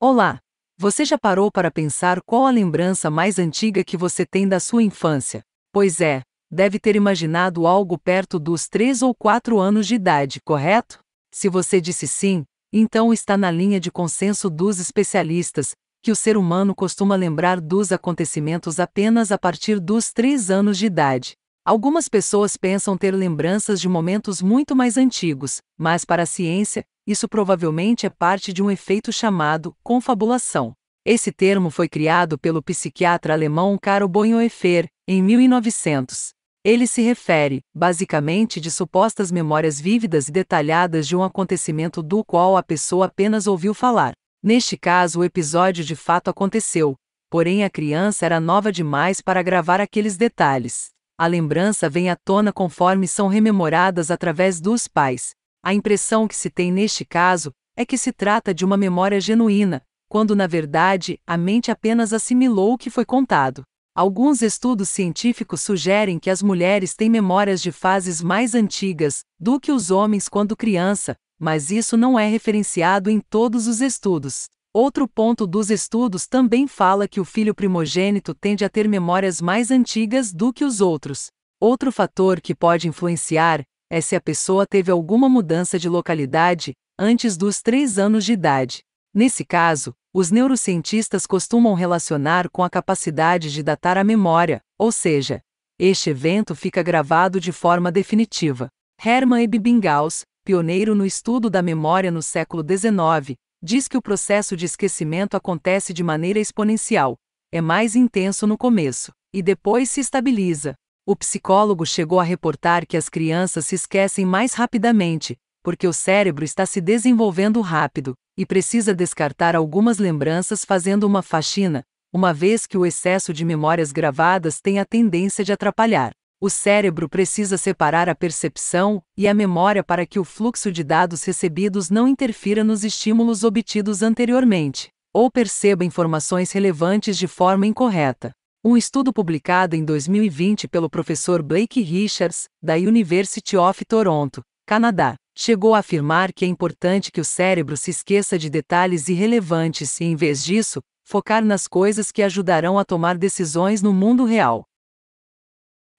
Olá! Você já parou para pensar qual a lembrança mais antiga que você tem da sua infância? Pois é, deve ter imaginado algo perto dos 3 ou 4 anos de idade, correto? Se você disse sim, então está na linha de consenso dos especialistas, que o ser humano costuma lembrar dos acontecimentos apenas a partir dos três anos de idade. Algumas pessoas pensam ter lembranças de momentos muito mais antigos, mas para a ciência, isso provavelmente é parte de um efeito chamado confabulação. Esse termo foi criado pelo psiquiatra alemão Karl Bonhoeffer, em 1900. Ele se refere, basicamente, de supostas memórias vívidas e detalhadas de um acontecimento do qual a pessoa apenas ouviu falar. Neste caso, o episódio de fato aconteceu, porém a criança era nova demais para gravar aqueles detalhes. A lembrança vem à tona conforme são rememoradas através dos pais. A impressão que se tem neste caso é que se trata de uma memória genuína, quando na verdade a mente apenas assimilou o que foi contado. Alguns estudos científicos sugerem que as mulheres têm memórias de fases mais antigas do que os homens quando criança, mas isso não é referenciado em todos os estudos. Outro ponto dos estudos também fala que o filho primogênito tende a ter memórias mais antigas do que os outros. Outro fator que pode influenciar é se a pessoa teve alguma mudança de localidade antes dos três anos de idade. Nesse caso, os neurocientistas costumam relacionar com a capacidade de datar a memória, ou seja, este evento fica gravado de forma definitiva. Hermann e Bibingaus, pioneiro no estudo da memória no século XIX, diz que o processo de esquecimento acontece de maneira exponencial. É mais intenso no começo, e depois se estabiliza. O psicólogo chegou a reportar que as crianças se esquecem mais rapidamente, porque o cérebro está se desenvolvendo rápido e precisa descartar algumas lembranças fazendo uma faxina, uma vez que o excesso de memórias gravadas tem a tendência de atrapalhar. O cérebro precisa separar a percepção e a memória para que o fluxo de dados recebidos não interfira nos estímulos obtidos anteriormente, ou perceba informações relevantes de forma incorreta. Um estudo publicado em 2020 pelo professor Blake Richards, da University of Toronto, Canadá, chegou a afirmar que é importante que o cérebro se esqueça de detalhes irrelevantes e, em vez disso, focar nas coisas que ajudarão a tomar decisões no mundo real.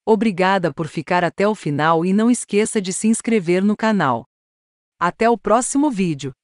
Obrigada por ficar até o final e não esqueça de se inscrever no canal. Até o próximo vídeo!